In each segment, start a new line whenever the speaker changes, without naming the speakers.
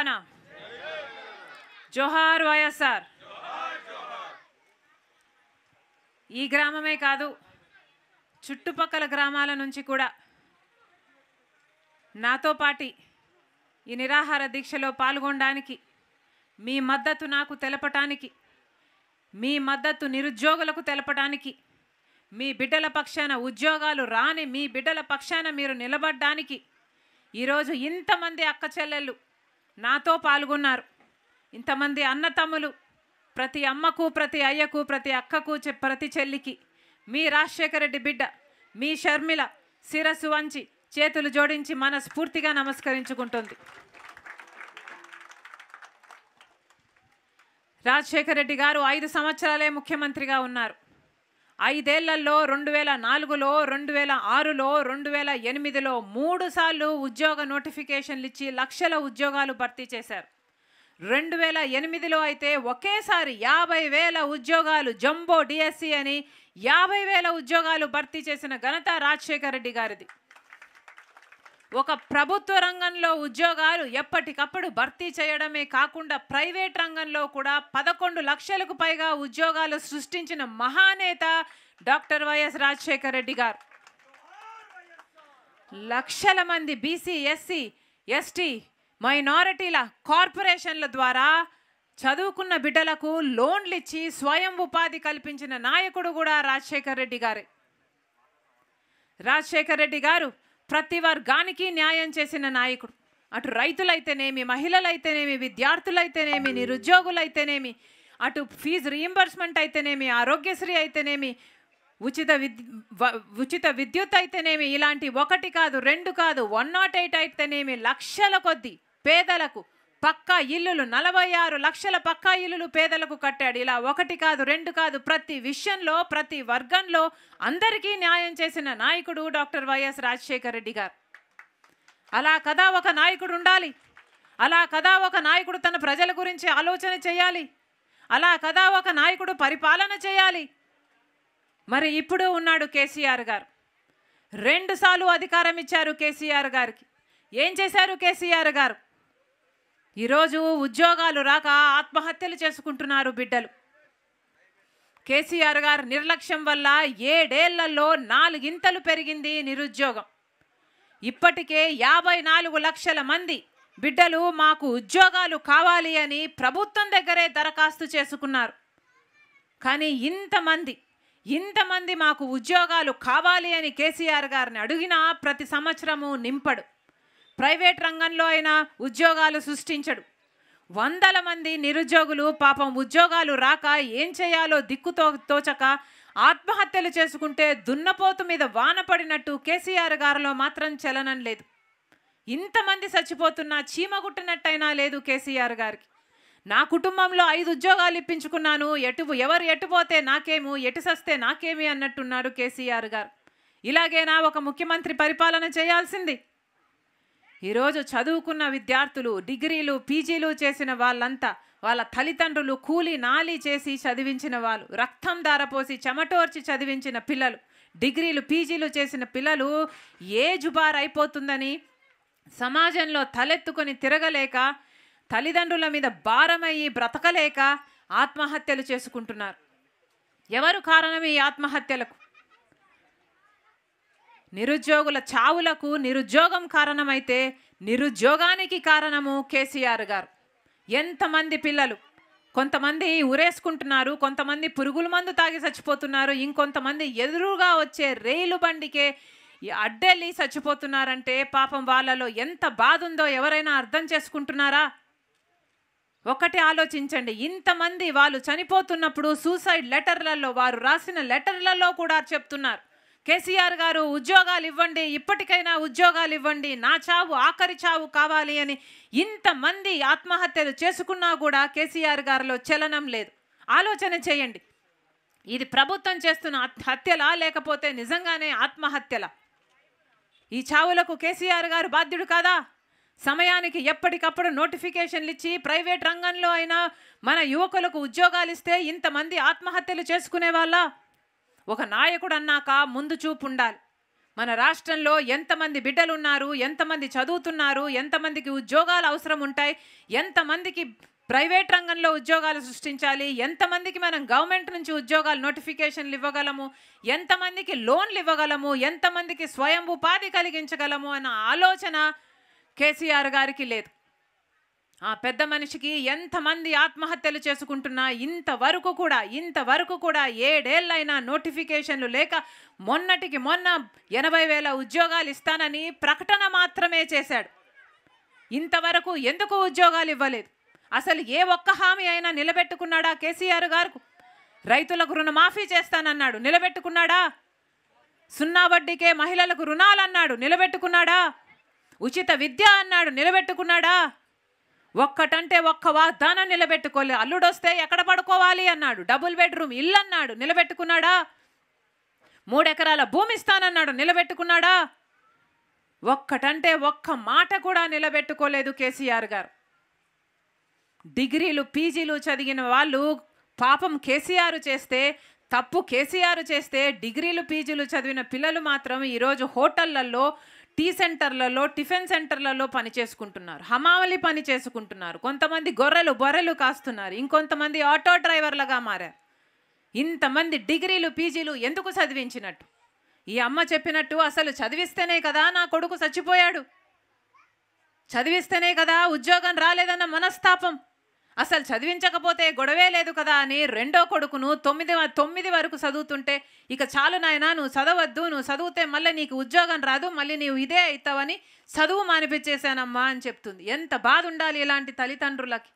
తెలంగాణ జోహార్ వైఎస్ఆర్ ఈ గ్రామమే కాదు చుట్టుపక్కల గ్రామాల నుంచి కూడా నాతో పాటి ఈ నిరాహార దీక్షలో పాల్గొనడానికి మీ మద్దతు నాకు తెలపటానికి మీ మద్దతు నిరుద్యోగులకు తెలపటానికి మీ బిడ్డల పక్షాన ఉద్యోగాలు రాని మీ బిడ్డల పక్షాన మీరు నిలబడ్డానికి ఈరోజు ఇంతమంది అక్క చెల్లెళ్ళు నాతో పాల్గొన్నారు ఇంతమంది అన్నతమ్ములు ప్రతి అమ్మకు ప్రతి అయ్యకు ప్రతి అక్కకు ప్రతి చెల్లికి మీ రాజశేఖర రెడ్డి బిడ్డ మీ షర్మిల శిరస్సు వంచి చేతులు జోడించి మనస్ఫూర్తిగా నమస్కరించుకుంటుంది రాజశేఖర రెడ్డి గారు ఐదు సంవత్సరాలే ముఖ్యమంత్రిగా ఉన్నారు ఐదేళ్లలో రెండు వేల నాలుగులో రెండు వేల ఆరులో రెండు వేల ఎనిమిదిలో మూడు సార్లు ఉద్యోగ నోటిఫికేషన్లు ఇచ్చి లక్షల ఉద్యోగాలు భర్తీ చేశారు రెండు వేల ఎనిమిదిలో అయితే ఒకేసారి యాభై వేల ఉద్యోగాలు జంబో డిఎస్సి అని యాభై వేల ఉద్యోగాలు భర్తీ చేసిన ఘనత రాజశేఖర రెడ్డి గారిది ఒక ప్రభుత్వ రంగంలో ఉద్యోగాలు ఎప్పటికప్పుడు భర్తీ చేయడమే కాకుండా ప్రైవేట్ రంగంలో కూడా పదకొండు లక్షలకు పైగా ఉద్యోగాలు సృష్టించిన మహానేత డాక్టర్ వైఎస్ రాజశేఖర రెడ్డి గారు లక్షల మంది బీసీ ఎస్సీ ఎస్టీ మైనారిటీల కార్పొరేషన్ల ద్వారా చదువుకున్న బిడ్డలకు లోన్లు ఇచ్చి స్వయం ఉపాధి కల్పించిన నాయకుడు కూడా రాజశేఖర్ రెడ్డి గారే రాజశేఖర్ రెడ్డి గారు ప్రతి వర్గానికి న్యాయం చేసిన నాయకుడు అటు రైతులైతేనేమి మహిళలైతేనేమి విద్యార్థులైతేనేమి నిరుద్యోగులైతేనేమి అటు ఫీజు రీఎంబర్స్మెంట్ అయితేనేమి ఆరోగ్యశ్రీ అయితేనేమి ఉచిత విద్యు ఉచిత విద్యుత్ అయితేనేమి ఇలాంటి ఒకటి కాదు రెండు కాదు వన్ నాట్ ఎయిట్ అయితేనేమి లక్షల కొద్దీ పేదలకు పక్కా ఇల్లులు నలభై ఆరు లక్షల పక్కా ఇల్లులు పేదలకు కట్టాడు ఇలా ఒకటి కాదు రెండు కాదు ప్రతి విషయంలో ప్రతి వర్గంలో అందరికీ న్యాయం చేసిన నాయకుడు డాక్టర్ వైఎస్ రాజశేఖర రెడ్డి గారు అలా కదా ఒక నాయకుడు ఉండాలి అలా కదా ఒక నాయకుడు తన ప్రజల గురించి ఆలోచన చేయాలి అలా కదా ఒక నాయకుడు పరిపాలన చేయాలి మరి ఇప్పుడు ఉన్నాడు కేసీఆర్ గారు రెండుసార్లు అధికారం ఇచ్చారు కేసీఆర్ గారికి ఏం చేశారు కేసీఆర్ గారు ఈరోజు ఉద్యోగాలు రాక ఆత్మహత్యలు చేసుకుంటున్నారు బిడ్డలు కేసీఆర్ గారు నిర్లక్ష్యం వల్ల ఏడేళ్లలో నాలుగింతలు పెరిగింది నిరుద్యోగం ఇప్పటికే యాభై నాలుగు లక్షల మంది బిడ్డలు మాకు ఉద్యోగాలు కావాలి అని ప్రభుత్వం దగ్గరే దరఖాస్తు చేసుకున్నారు కానీ ఇంతమంది ఇంతమంది మాకు ఉద్యోగాలు కావాలి అని కేసీఆర్ గారిని అడిగినా ప్రతి సంవత్సరము నింపడు ప్రైవేట్ రంగంలో అయినా ఉద్యోగాలు సృష్టించడు వందల మంది నిరుద్యోగులు పాపం ఉద్యోగాలు రాక ఏం చేయాలో దిక్కుతో తోచక ఆత్మహత్యలు చేసుకుంటే దున్నపోతు మీద వానపడినట్టు కేసీఆర్ గారిలో మాత్రం చలనం లేదు ఇంతమంది చచ్చిపోతున్నా చీమగుట్టినట్టయినా లేదు కేసీఆర్ గారికి నా కుటుంబంలో ఐదు ఉద్యోగాలు ఇప్పించుకున్నాను ఎటు ఎవరు ఎటుపోతే నాకేము ఎటు సస్తే నాకేమి అన్నట్టున్నారు కేసీఆర్ గారు ఇలాగేనా ఒక ముఖ్యమంత్రి పరిపాలన చేయాల్సింది ఈరోజు చదువుకున్న విద్యార్థులు డిగ్రీలు పీజీలు చేసిన వాళ్ళంతా వాళ్ళ తల్లిదండ్రులు కూలి నాలి చేసి చదివించిన వాళ్ళు రక్తం ధారపోసి చెమటోర్చి చదివించిన పిల్లలు డిగ్రీలు పీజీలు చేసిన పిల్లలు ఏ అయిపోతుందని సమాజంలో తలెత్తుకొని తిరగలేక తల్లిదండ్రుల మీద భారమయ్యి బ్రతకలేక ఆత్మహత్యలు చేసుకుంటున్నారు ఎవరు కారణం ఈ ఆత్మహత్యలకు నిరుద్యోగుల చావులకు నిరుద్యోగం కారణమైతే నిరుద్యోగానికి కారణము కేసీఆర్ గారు ఎంతమంది పిల్లలు కొంతమంది ఉరేసుకుంటున్నారు కొంతమంది పురుగుల మందు తాగి చచ్చిపోతున్నారు ఇంకొంతమంది ఎదురుగా వచ్చే రైలు బండికే అడ్డెళ్ళి చచ్చిపోతున్నారంటే పాపం వాళ్ళలో ఎంత బాధ ఉందో ఎవరైనా అర్థం చేసుకుంటున్నారా ఒకటి ఆలోచించండి ఇంతమంది వాళ్ళు చనిపోతున్నప్పుడు సూసైడ్ లెటర్లలో వారు రాసిన లెటర్లలో కూడా చెప్తున్నారు కేసీఆర్ గారు ఉద్యోగాలు ఇవ్వండి ఇప్పటికైనా ఉద్యోగాలు ఇవ్వండి నా చావు ఆఖరి చావు కావాలి అని ఇంతమంది ఆత్మహత్యలు చేసుకున్నా కూడా కేసీఆర్ గారిలో చలనం లేదు ఆలోచన చేయండి ఇది ప్రభుత్వం చేస్తున్న హత్యలా లేకపోతే నిజంగానే ఆత్మహత్యలా ఈ చావులకు కేసీఆర్ గారు బాధ్యుడు కాదా సమయానికి ఎప్పటికప్పుడు నోటిఫికేషన్లు ఇచ్చి ప్రైవేట్ రంగంలో అయినా మన యువకులకు ఉద్యోగాలు ఇస్తే ఇంతమంది ఆత్మహత్యలు చేసుకునే వాళ్ళ ఒక నాయకుడు అన్నాక ముందు చూపు ఉండాలి మన రాష్ట్రంలో ఎంతమంది బిడ్డలు ఉన్నారు ఎంతమంది చదువుతున్నారు ఎంతమందికి ఉద్యోగాలు అవసరం ఉంటాయి ఎంతమందికి ప్రైవేట్ రంగంలో ఉద్యోగాలు సృష్టించాలి ఎంతమందికి మనం గవర్నమెంట్ నుంచి ఉద్యోగాలు నోటిఫికేషన్లు ఇవ్వగలము ఎంతమందికి లోన్లు ఇవ్వగలము ఎంతమందికి స్వయం ఉపాధి కలిగించగలము అన్న ఆలోచన కేసీఆర్ గారికి లేదు ఆ పెద్ద మనిషికి ఎంతమంది ఆత్మహత్యలు చేసుకుంటున్నా ఇంతవరకు కూడా ఇంతవరకు కూడా ఏడేళ్ళైనా నోటిఫికేషన్లు లేక మొన్నటికి మొన్న ఎనభై వేల ఉద్యోగాలు ఇస్తానని ప్రకటన మాత్రమే చేశాడు ఇంతవరకు ఎందుకు ఉద్యోగాలు ఇవ్వలేదు అసలు ఏ ఒక్క హామీ అయినా నిలబెట్టుకున్నాడా కేసీఆర్ గారు రైతులకు రుణమాఫీ చేస్తానన్నాడు నిలబెట్టుకున్నాడా సున్నా వడ్డీకే మహిళలకు రుణాలన్నాడు నిలబెట్టుకున్నాడా ఉచిత విద్య అన్నాడు నిలబెట్టుకున్నాడా ఒక్కటంటే ఒక్క వాగ్దానం నిలబెట్టుకోలే అల్లుడొస్తే ఎక్కడ పడుకోవాలి అన్నాడు డబుల్ బెడ్రూమ్ ఇల్లు అన్నాడు నిలబెట్టుకున్నాడా మూడెకరాల భూమి ఇస్తానన్నాడు నిలబెట్టుకున్నాడా ఒక్కటంటే ఒక్క మాట కూడా నిలబెట్టుకోలేదు కేసీఆర్ గారు డిగ్రీలు పీజీలు చదివిన వాళ్ళు పాపం కేసీఆర్ చేస్తే తప్పు కేసీఆర్ చేస్తే డిగ్రీలు పీజీలు చదివిన పిల్లలు మాత్రం ఈరోజు హోటళ్లలో టీ సెంటర్లలో టిఫిన్ సెంటర్లలో పని చేసుకుంటున్నారు హమావళి పని చేసుకుంటున్నారు కొంతమంది గొర్రెలు బొర్రెలు కాస్తున్నారు ఇంకొంతమంది ఆటో డ్రైవర్లుగా మారారు ఇంతమంది డిగ్రీలు పీజీలు ఎందుకు చదివించినట్టు ఈ అమ్మ చెప్పినట్టు అసలు చదివిస్తేనే కదా నా కొడుకు చచ్చిపోయాడు చదివిస్తేనే కదా ఉద్యోగం రాలేదన్న మనస్తాపం అసలు చదివించకపోతే గొడవే లేదు కదా అని రెండో కొడుకును తొమ్మిది తొమ్మిది వరకు చదువుతుంటే ఇక చాలు నాయన నువ్వు చదవద్దు నువ్వు చదివితే మళ్ళీ నీకు ఉద్యోగం రాదు మళ్ళీ నీవు ఇదే అవుతావని చదువు మానిపించేశానమ్మా అని చెప్తుంది ఎంత బాధ ఉండాలి ఇలాంటి తల్లిదండ్రులకి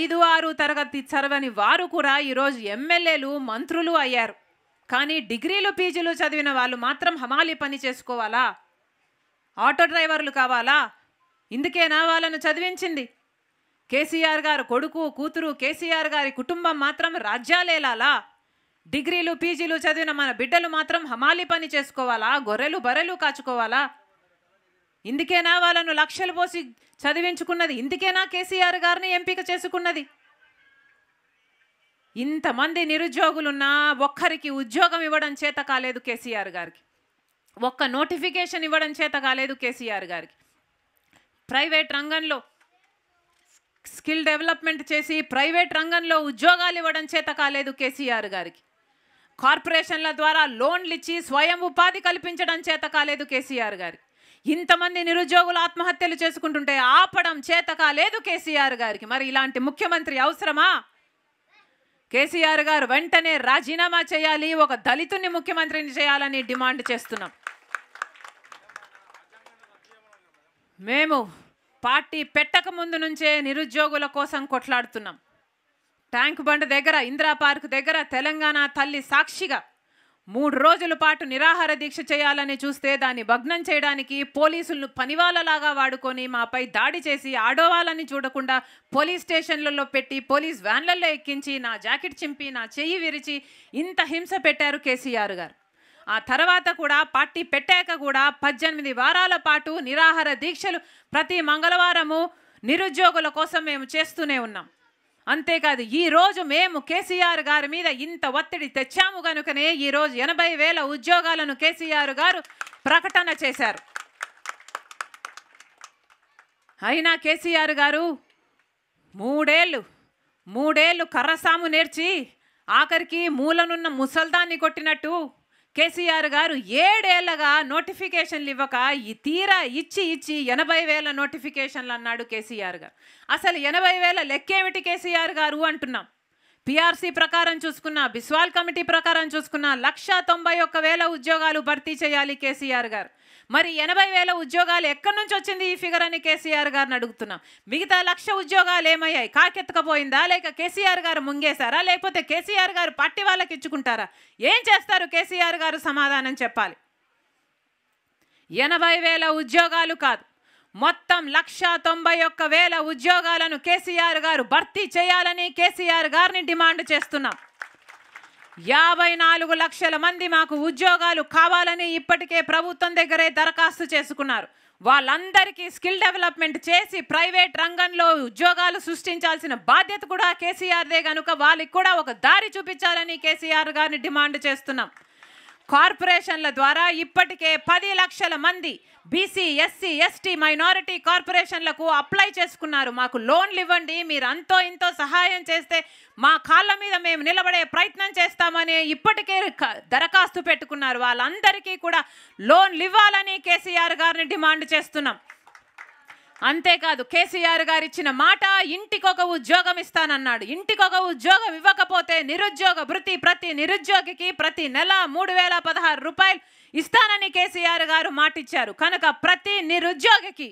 ఐదు ఆరు తరగతి చదవని వారు కూడా ఈరోజు ఎమ్మెల్యేలు మంత్రులు అయ్యారు కానీ డిగ్రీలు పీజీలు చదివిన వాళ్ళు మాత్రం హమాలి పని చేసుకోవాలా ఆటో డ్రైవర్లు కావాలా ఇందుకేనా వాళ్ళను చదివించింది కేసీఆర్ గారు కొడుకు కూతురు కేసీఆర్ గారి కుటుంబం మాత్రం రాజ్యాలేలాలా డిగ్రీలు పీజీలు చదివిన మన బిడ్డలు మాత్రం హమాలి పని చేసుకోవాలా గొర్రెలు బర్రెలు కాచుకోవాలా ఇందుకేనా వాళ్ళను లక్షలు పోసి చదివించుకున్నది ఇందుకేనా కేసీఆర్ గారిని ఎంపిక చేసుకున్నది ఇంతమంది నిరుద్యోగులున్నా ఒక్కరికి ఉద్యోగం ఇవ్వడం చేత కాలేదు కేసీఆర్ గారికి ఒక్క నోటిఫికేషన్ ఇవ్వడం చేత కాలేదు కేసీఆర్ గారికి ప్రైవేట్ రంగంలో స్కిల్ డెవలప్మెంట్ చేసి ప్రైవేట్ రంగంలో ఉద్యోగాలు ఇవ్వడం చేత కాలేదు కేసీఆర్ గారికి కార్పొరేషన్ల ద్వారా లోన్లు ఇచ్చి స్వయం ఉపాధి కల్పించడం చేత కాలేదు కేసీఆర్ గారికి ఇంతమంది నిరుద్యోగులు ఆత్మహత్యలు చేసుకుంటుంటే ఆపడం చేత కాలేదు కేసీఆర్ గారికి మరి ఇలాంటి ముఖ్యమంత్రి అవసరమా కేసీఆర్ గారు వెంటనే రాజీనామా చేయాలి ఒక దళితుని ముఖ్యమంత్రిని చేయాలని డిమాండ్ చేస్తున్నాం మేము పార్టీ పెట్టక ముందు నుంచే నిరుద్యోగుల కోసం కొట్లాడుతున్నాం ట్యాంక్ బండ్ దగ్గర ఇందిరా పార్క్ దగ్గర తెలంగాణ తల్లి సాక్షిగా మూడు రోజుల పాటు నిరాహార దీక్ష చేయాలని చూస్తే దాన్ని భగ్నం చేయడానికి పోలీసులను పనివాళ్ళలాగా వాడుకొని మాపై దాడి చేసి ఆడోవాలని చూడకుండా పోలీస్ స్టేషన్లలో పెట్టి పోలీస్ వ్యాన్లలో ఎక్కించి నా జాకెట్ చింపి నా చెయ్యి విరిచి ఇంత హింస పెట్టారు కేసీఆర్ గారు ఆ తర్వాత కూడా పార్టీ పెట్టాక కూడా పద్దెనిమిది వారాల పాటు నిరాహార దీక్షలు ప్రతి మంగళవారము నిరుద్యోగుల కోసం మేము చేస్తూనే ఉన్నాం అంతేకాదు ఈరోజు మేము కేసీఆర్ గారి మీద ఇంత ఒత్తిడి తెచ్చాము కనుకనే ఈరోజు ఎనభై వేల ఉద్యోగాలను కేసీఆర్ గారు ప్రకటన చేశారు అయినా కేసీఆర్ గారు మూడేళ్ళు మూడేళ్ళు కర్రసాము నేర్చి ఆఖరికి మూలనున్న ముసల్దాన్ని కొట్టినట్టు కేసీఆర్ గారు ఏడేళ్లగా నోటిఫికేషన్లు ఇవ్వక ఈ తీరా ఇచ్చి ఇచ్చి ఎనభై వేల నోటిఫికేషన్లు అన్నాడు కేసీఆర్ గారు అసలు ఎనభై వేల లెక్కేమిటి కేసీఆర్ గారు అంటున్నాం పిఆర్సీ ప్రకారం చూసుకున్న బిస్వాల్ కమిటీ ప్రకారం చూసుకున్న లక్ష తొంభై ఒక్క వేల ఉద్యోగాలు భర్తీ చేయాలి కేసీఆర్ గారు మరి ఎనభై వేల ఉద్యోగాలు ఎక్కడి నుంచి వచ్చింది ఈ ఫిగర్ అని కేసీఆర్ గారిని అడుగుతున్నాం మిగతా లక్ష ఉద్యోగాలు ఏమయ్యాయి కాకెత్తకపోయిందా లేక కేసీఆర్ గారు ముంగేశారా లేకపోతే కేసీఆర్ గారు పార్టీ వాళ్ళకి ఇచ్చుకుంటారా ఏం చేస్తారు కేసీఆర్ గారు సమాధానం చెప్పాలి ఎనభై వేల ఉద్యోగాలు కాదు మొత్తం లక్ష తొంభై ఒక్క వేల ఉద్యోగాలను కేసీఆర్ గారు భర్తీ చేయాలని కేసీఆర్ గారిని డిమాండ్ చేస్తున్నాం యాభై నాలుగు లక్షల మంది మాకు ఉద్యోగాలు కావాలని ఇప్పటికే ప్రభుత్వం దగ్గరే దరఖాస్తు చేసుకున్నారు వాళ్ళందరికీ స్కిల్ డెవలప్మెంట్ చేసి ప్రైవేట్ రంగంలో ఉద్యోగాలు సృష్టించాల్సిన బాధ్యత కూడా కేసీఆర్దే కనుక వాళ్ళకి కూడా ఒక దారి చూపించాలని కేసీఆర్ గారిని డిమాండ్ చేస్తున్నాం కార్పొరేషన్ల ద్వారా ఇప్పటికే పది లక్షల మంది బీసీ ఎస్సీ ఎస్టీ మైనారిటీ కార్పొరేషన్లకు అప్లై చేసుకున్నారు మాకు లోన్లు ఇవ్వండి మీరు అంతో ఇంతో సహాయం చేస్తే మా కాళ్ళ మీద మేము నిలబడే ప్రయత్నం చేస్తామని ఇప్పటికే దరఖాస్తు పెట్టుకున్నారు వాళ్ళందరికీ కూడా లోన్లు ఇవ్వాలని కేసీఆర్ గారిని డిమాండ్ చేస్తున్నాం అంతేకాదు కేసీఆర్ గారు ఇచ్చిన మాట ఇంటికొక ఉద్యోగం ఇస్తానన్నాడు ఇంటికొక ఉద్యోగం ఇవ్వకపోతే నిరుద్యోగ భృతి ప్రతి నిరుద్యోగికి ప్రతి నెల మూడు వేల పదహారు రూపాయలు ఇస్తానని కేసీఆర్ గారు మాటిచ్చారు కనుక ప్రతి నిరుద్యోగికి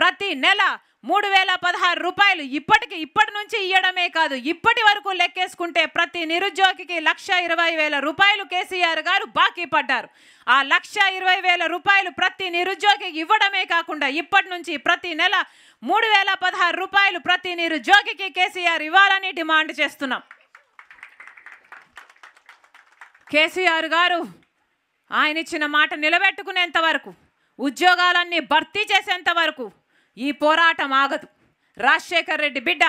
ప్రతి నెల మూడు వేల పదహారు రూపాయలు ఇప్పటికి ఇప్పటి నుంచి ఇవ్వడమే కాదు ఇప్పటి వరకు లెక్కేసుకుంటే ప్రతి నిరుద్యోగికి లక్ష ఇరవై వేల రూపాయలు కేసీఆర్ గారు బాకీ పడ్డారు ఆ లక్ష ఇరవై వేల రూపాయలు ప్రతి నిరుద్యోగికి ఇవ్వడమే కాకుండా ఇప్పటి నుంచి ప్రతి నెల మూడు వేల పదహారు రూపాయలు ప్రతి నిరుద్యోగికి కేసీఆర్ ఇవ్వాలని డిమాండ్ చేస్తున్నాం కేసీఆర్ గారు ఆయన ఇచ్చిన మాట నిలబెట్టుకునేంత వరకు ఉద్యోగాలన్నీ భర్తీ చేసేంత వరకు ఈ పోరాటం ఆగదు రాజశేఖర్ రెడ్డి బిడ్డ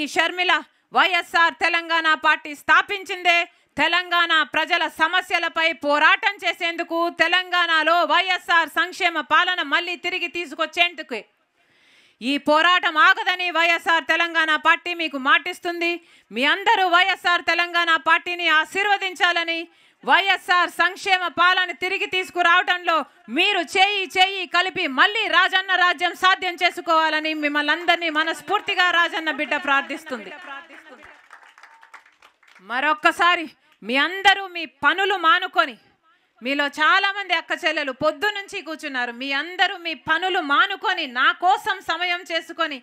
ఈ షర్మిల వైఎస్ఆర్ తెలంగాణ పార్టీ స్థాపించిందే తెలంగాణ ప్రజల సమస్యలపై పోరాటం చేసేందుకు తెలంగాణలో వైఎస్ఆర్ సంక్షేమ పాలన మళ్ళీ తిరిగి తీసుకొచ్చేందుకు ఈ పోరాటం ఆగదని వైఎస్ఆర్ తెలంగాణ పార్టీ మీకు మాటిస్తుంది మీ అందరూ వైఎస్ఆర్ తెలంగాణ పార్టీని ఆశీర్వదించాలని వైఎస్ఆర్ సంక్షేమ పాలన తిరిగి తీసుకురావడంలో మీరు చేయి చేయి కలిపి మళ్ళీ రాజన్న రాజ్యం సాధ్యం చేసుకోవాలని మిమ్మల్ని అందరినీ మనస్ఫూర్తిగా రాజన్న బిడ్డ ప్రార్థిస్తుంది మరొక్కసారి మీ అందరూ మీ పనులు మానుకొని మీలో చాలామంది అక్క చెల్లెలు పొద్దు నుంచి కూర్చున్నారు మీ అందరూ మీ పనులు మానుకొని నా కోసం సమయం చేసుకొని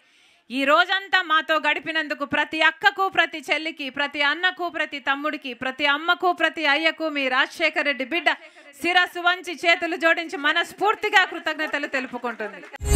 ఈ రోజంతా మాతో గడిపినందుకు ప్రతి అక్కకు ప్రతి చెల్లికి ప్రతి అన్నకు ప్రతి తమ్ముడికి ప్రతి అమ్మకు ప్రతి అయ్యకు మీ రాజశేఖర రెడ్డి బిడ్డ శిరస్సు వంచి చేతులు జోడించి మనస్ఫూర్తిగా కృతజ్ఞతలు తెలుపుకుంటుంది